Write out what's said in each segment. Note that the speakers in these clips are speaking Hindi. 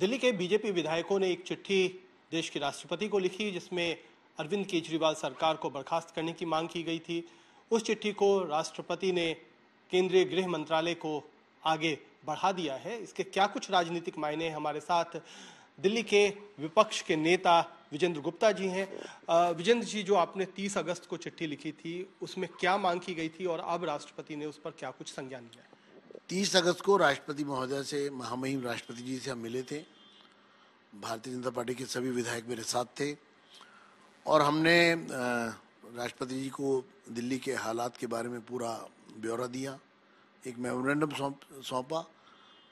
दिल्ली के बीजेपी विधायकों ने एक चिट्ठी देश के राष्ट्रपति को लिखी जिसमें अरविंद केजरीवाल सरकार को बर्खास्त करने की मांग की गई थी उस चिट्ठी को राष्ट्रपति ने केंद्रीय गृह मंत्रालय को आगे बढ़ा दिया है इसके क्या कुछ राजनीतिक मायने हमारे साथ दिल्ली के विपक्ष के नेता विजेंद्र गुप्ता जी हैं विजेंद्र जी जो आपने 30 अगस्त को चिट्ठी लिखी थी उसमें क्या मांग की गई थी और अब राष्ट्रपति ने उस पर क्या कुछ संज्ञान लिया है तीस अगस्त को राष्ट्रपति महोदय से महामहिम राष्ट्रपति जी से हम मिले थे भारतीय जनता पार्टी के सभी विधायक मेरे साथ थे और हमने राष्ट्रपति जी को दिल्ली के हालात के बारे में पूरा ब्यौरा दिया एक मेमोरेंडम सौंपा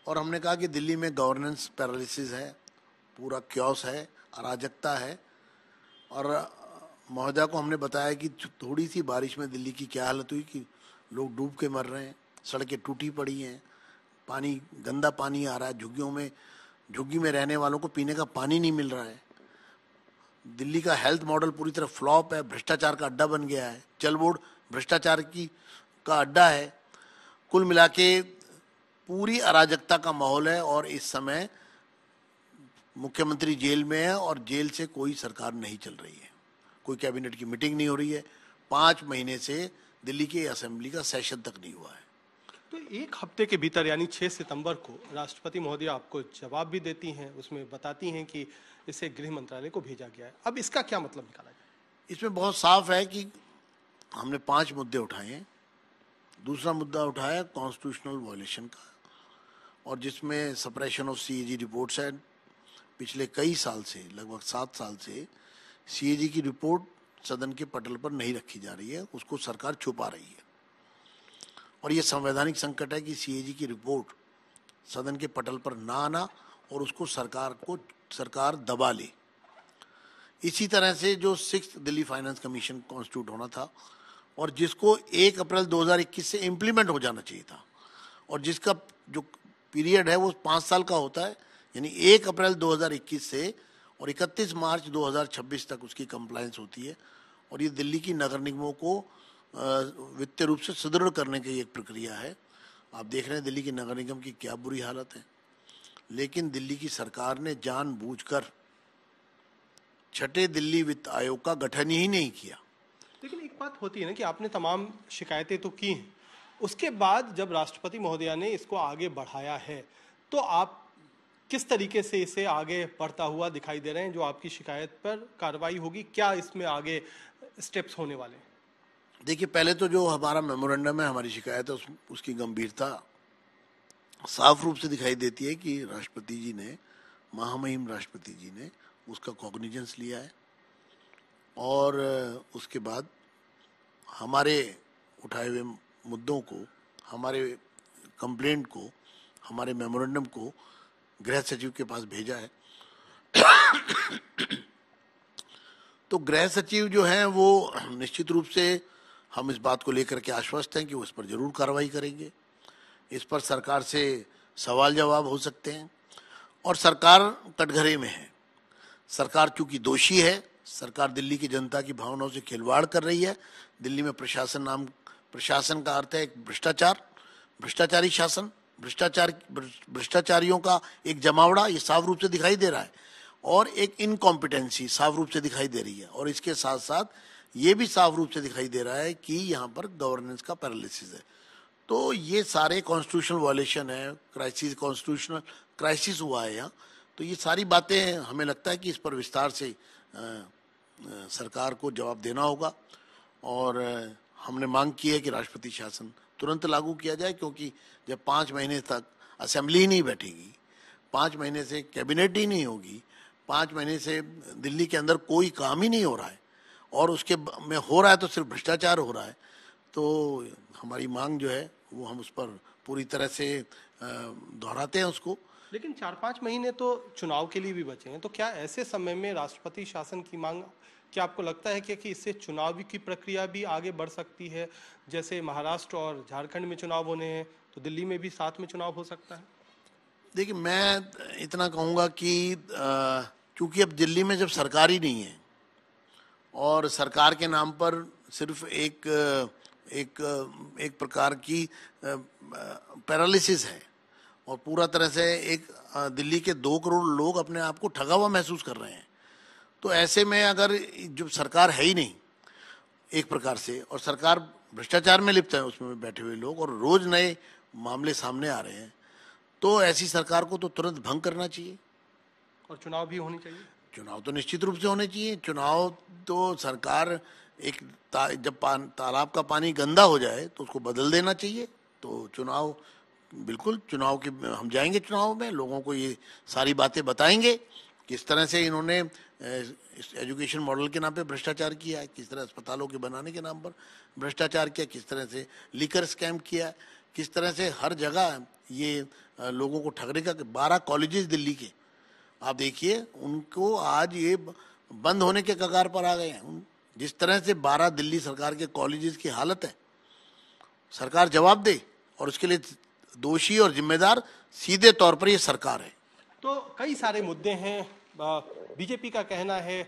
और हमने कहा कि दिल्ली में गवर्नेंस पैरालिसिस है पूरा क्योस है अराजकता है और महोदय को हमने बताया कि थोड़ी सी बारिश में दिल्ली की क्या हालत हुई कि लोग डूब के मर रहे हैं सड़कें टूटी पड़ी हैं पानी गंदा पानी आ रहा है झुग्गियों में झुग्गी में रहने वालों को पीने का पानी नहीं मिल रहा है दिल्ली का हेल्थ मॉडल पूरी तरह फ्लॉप है भ्रष्टाचार का अड्डा बन गया है जल बोर्ड भ्रष्टाचार की का अड्डा है कुल मिला के पूरी अराजकता का माहौल है और इस समय मुख्यमंत्री जेल में है और जेल से कोई सरकार नहीं चल रही है कोई कैबिनेट की मीटिंग नहीं हो रही है पाँच महीने से दिल्ली के असेंबली का सेशन तक नहीं हुआ है तो एक हफ्ते के भीतर यानी 6 सितंबर को राष्ट्रपति महोदय आपको जवाब भी देती हैं उसमें बताती हैं कि इसे गृह मंत्रालय को भेजा गया है अब इसका क्या मतलब निकाला जाए इसमें बहुत साफ है कि हमने पांच मुद्दे उठाए हैं दूसरा मुद्दा उठाया कॉन्स्टिट्यूशनल वॉयलेशन का और जिसमें suppression of C A report है पिछले कई साल से लगभग सात साल से सी की रिपोर्ट सदन के पटल पर नहीं रखी जा रही है उसको सरकार छुपा रही है और ये संवैधानिक संकट है कि सीएजी की रिपोर्ट सदन के पटल पर ना आना और उसको सरकार को सरकार दबा ले इसी तरह से जो six Delhi finance commission constitute होना था और जिसको एक अप्रैल 2021 से इम्प्लीमेंट हो जाना चाहिए था और जिसका जो पीरियड है वो पाँच साल का होता है यानी एक अप्रैल 2021 से और 31 मार्च 2026 तक उसकी कंप्लायंस होती है और ये दिल्ली की नगर निगमों को वित्तीय रूप से सुदृढ़ करने की एक प्रक्रिया है आप देख रहे हैं दिल्ली की नगर निगम की क्या बुरी हालत है लेकिन दिल्ली की सरकार ने जानबूझकर छठे दिल्ली वित्त आयोग का गठन ही नहीं किया लेकिन एक बात होती है ना कि आपने तमाम शिकायतें तो की हैं उसके बाद जब राष्ट्रपति महोदया ने इसको आगे बढ़ाया है तो आप किस तरीके से इसे आगे बढ़ता हुआ दिखाई दे रहे हैं जो आपकी शिकायत पर कार्रवाई होगी क्या इसमें आगे स्टेप्स होने वाले हैं देखिए पहले तो जो हमारा मेमोरेंडम है हमारी शिकायत है उस, उसकी गंभीरता साफ रूप से दिखाई देती है कि राष्ट्रपति जी ने महामहिम राष्ट्रपति जी ने उसका कॉग्निजेंस लिया है और उसके बाद हमारे उठाए हुए मुद्दों को हमारे कंप्लेंट को हमारे मेमोरेंडम को गृह सचिव के पास भेजा है तो गृह सचिव जो हैं वो निश्चित रूप से हम इस बात को लेकर के आश्वस्त हैं कि उस पर जरूर कार्रवाई करेंगे इस पर सरकार से सवाल जवाब हो सकते हैं और सरकार कटघरे में है सरकार चूंकि दोषी है सरकार दिल्ली की जनता की भावनाओं से खिलवाड़ कर रही है दिल्ली में प्रशासन नाम प्रशासन का अर्थ है एक भ्रष्टाचार भ्रष्टाचारी शासन भ्रष्टाचार भ्रष्टाचारियों का एक जमावड़ा ये साफ रूप से दिखाई दे रहा है और एक इनकॉम्पिटेंसी साफ रूप से दिखाई दे रही है और इसके साथ साथ ये भी साफ रूप से दिखाई दे रहा है कि यहाँ पर गवर्नेंस का पैरालिसिस है तो ये सारे कॉन्स्टिट्यूशनल वॉलेशन है क्राइसिस कॉन्स्टिट्यूशनल क्राइसिस हुआ है यहाँ तो ये सारी बातें हमें लगता है कि इस पर विस्तार से आ, सरकार को जवाब देना होगा और हमने मांग की है कि राष्ट्रपति शासन तुरंत लागू किया जाए क्योंकि जब पाँच महीने तक असेंबली ही नहीं बैठेगी पाँच महीने से कैबिनेट ही नहीं होगी पाँच महीने से दिल्ली के अंदर कोई काम ही नहीं हो रहा है और उसके में हो रहा है तो सिर्फ भ्रष्टाचार हो रहा है तो हमारी मांग जो है वो हम उस पर पूरी तरह से दोहराते हैं उसको लेकिन चार पाँच महीने तो चुनाव के लिए भी बचे हैं तो क्या ऐसे समय में राष्ट्रपति शासन की मांग क्या आपको लगता है क्या कि इससे चुनाव की प्रक्रिया भी आगे बढ़ सकती है जैसे महाराष्ट्र और झारखंड में चुनाव होने हैं तो दिल्ली में भी साथ में चुनाव हो सकता है देखिए मैं इतना कहूँगा कि चूँकि अब दिल्ली में जब सरकार ही नहीं है और सरकार के नाम पर सिर्फ एक एक एक प्रकार की पैरालिसिस है और पूरा तरह से एक दिल्ली के दो करोड़ लोग अपने आप को ठगा हुआ महसूस कर रहे हैं तो ऐसे में अगर जो सरकार है ही नहीं एक प्रकार से और सरकार भ्रष्टाचार में लिप्त है उसमें बैठे हुए लोग और रोज़ नए मामले सामने आ रहे हैं तो ऐसी सरकार को तो तुरंत भंग करना चाहिए और चुनाव भी होने चाहिए चुनाव तो निश्चित रूप से होने चाहिए चुनाव तो सरकार एक ता, जब पान तालाब का पानी गंदा हो जाए तो उसको बदल देना चाहिए तो चुनाव बिल्कुल चुनाव के हम जाएंगे चुनाव में लोगों को ये सारी बातें बताएंगे किस तरह से इन्होंने एजुकेशन मॉडल के नाम पे भ्रष्टाचार किया है किस तरह अस्पतालों के बनाने के नाम पर भ्रष्टाचार किया किस तरह से लीकर स्कैम किया किस तरह से हर जगह ये लोगों को ठगने का बारह कॉलेजेस दिल्ली के आप देखिए उनको आज ये बंद होने के कगार पर आ गए हैं जिस तरह से बारह दिल्ली सरकार के कॉलेजेस की हालत है सरकार जवाब दे और उसके लिए दोषी और जिम्मेदार सीधे तौर पर ये सरकार है तो कई सारे मुद्दे हैं बीजेपी का कहना है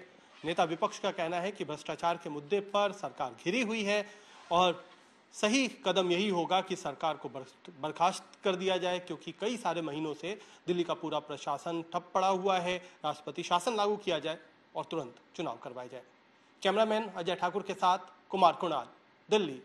नेता विपक्ष का कहना है कि भ्रष्टाचार के मुद्दे पर सरकार घिरी हुई है और सही कदम यही होगा कि सरकार को बर्खास्त कर दिया जाए क्योंकि कई सारे महीनों से दिल्ली का पूरा प्रशासन ठप पड़ा हुआ है राष्ट्रपति शासन लागू किया जाए और तुरंत चुनाव करवाया जाए कैमरामैन अजय ठाकुर के साथ कुमार कुणाल दिल्ली